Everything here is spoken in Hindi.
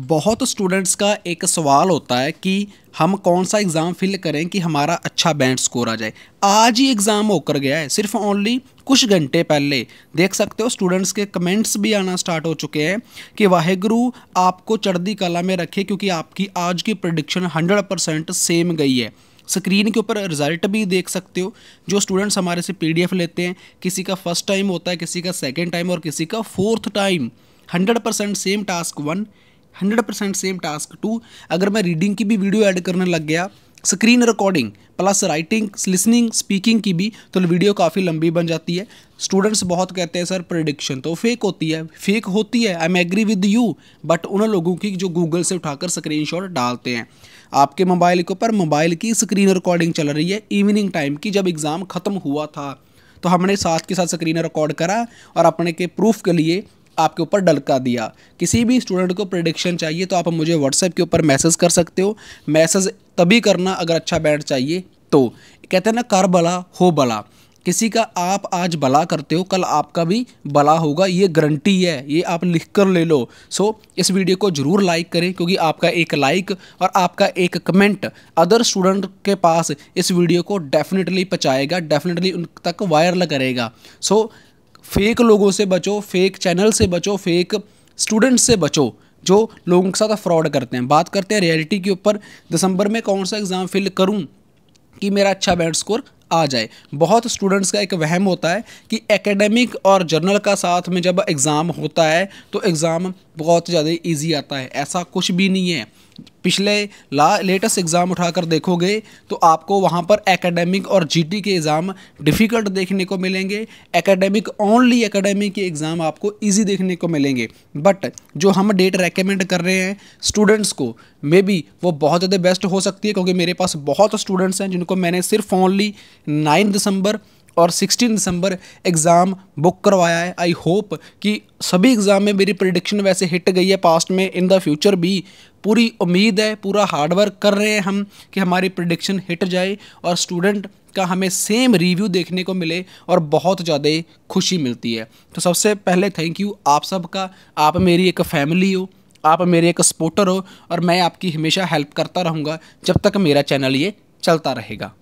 बहुत स्टूडेंट्स का एक सवाल होता है कि हम कौन सा एग्ज़ाम फिल करें कि हमारा अच्छा बैंड स्कोर आ जाए आज ही एग्ज़ाम होकर गया है सिर्फ ओनली कुछ घंटे पहले देख सकते हो स्टूडेंट्स के कमेंट्स भी आना स्टार्ट हो चुके हैं कि वाहेगुरु आपको चढ़दी कला में रखे क्योंकि आपकी आज की प्रडिक्शन हंड्रेड परसेंट सेम गई है स्क्रीन के ऊपर रिजल्ट भी देख सकते हो जो स्टूडेंट्स हमारे से पीडीएफ लेते हैं किसी का फर्स्ट टाइम होता है किसी का सेकेंड टाइम और किसी का fourth time hundred percent same task one hundred percent same task two अगर मैं रीडिंग की भी वीडियो ऐड करने लग गया screen recording plus writing listening speaking की भी तो वीडियो काफ़ी लंबी बन जाती है स्टूडेंट्स बहुत कहते हैं सर प्रडिक्शन तो फेक होती है फेक होती है I am agree with you but उन लोगों की जो गूगल से उठाकर स्क्रीनशॉट डालते हैं आपके मोबाइल के ऊपर मोबाइल की स्क्रीन रिकॉर्डिंग चल रही है इवनिंग टाइम की जब एग्ज़ाम ख़त्म हुआ था तो हमने साथ के साथ स्क्रीन रिकॉर्ड करा और अपने के प्रूफ के लिए आपके ऊपर डलका दिया किसी भी स्टूडेंट को प्रडिक्शन चाहिए तो आप मुझे व्हाट्सएप के ऊपर मैसेज कर सकते हो मैसेज तभी करना अगर अच्छा बैंड चाहिए तो कहते हैं ना कर भला हो भला किसी का आप आज भला करते हो कल आपका भी भला होगा ये गारंटी है ये आप लिख कर ले लो सो इस वीडियो को ज़रूर लाइक करें क्योंकि आपका एक लाइक और आपका एक कमेंट अदर स्टूडेंट के पास इस वीडियो को डेफिनेटली पहुँचाएगा डेफिनेटली उन तक वायरल करेगा सो so, फेक लोगों से बचो फेक चैनल से बचो फेक स्टूडेंट्स से बचो जो लोगों के साथ फ्रॉड करते हैं बात करते हैं रियलिटी के ऊपर दिसंबर में कौन सा एग्ज़ाम फिल करूं कि मेरा अच्छा बैंड स्कोर आ जाए बहुत स्टूडेंट्स का एक वहम होता है कि एकेडमिक और जर्नल का साथ में जब एग्ज़ाम होता है तो एग्ज़ाम बहुत ज़्यादा ईजी आता है ऐसा कुछ भी नहीं है पिछले ला लेटेस्ट एग्ज़ाम उठाकर देखोगे तो आपको वहाँ पर एकेडमिक और जीटी के एग्ज़ाम डिफ़िकल्ट देखने को मिलेंगे एकेडमिक ओनली एकेडमिक के एग्ज़ाम आपको इजी देखने को मिलेंगे बट जो हम डेट रेकमेंड कर रहे हैं स्टूडेंट्स को मे बी वो बहुत ज़्यादा बेस्ट हो सकती है क्योंकि मेरे पास बहुत स्टूडेंट्स हैं जिनको मैंने सिर्फ ओनली नाइन दिसंबर और 16 दिसंबर एग्ज़ाम बुक करवाया है आई होप कि सभी एग्ज़ाम में मेरी प्रडिक्शन वैसे हिट गई है पास्ट में इन द फ्यूचर भी पूरी उम्मीद है पूरा हार्डवर्क कर रहे हैं हम कि हमारी प्रडिक्शन हिट जाए और स्टूडेंट का हमें सेम रिव्यू देखने को मिले और बहुत ज़्यादा खुशी मिलती है तो सबसे पहले थैंक यू आप सबका आप मेरी एक फैमिली हो आप मेरे एक सपोर्टर हो और मैं आपकी हमेशा हेल्प करता रहूँगा जब तक मेरा चैनल ये चलता रहेगा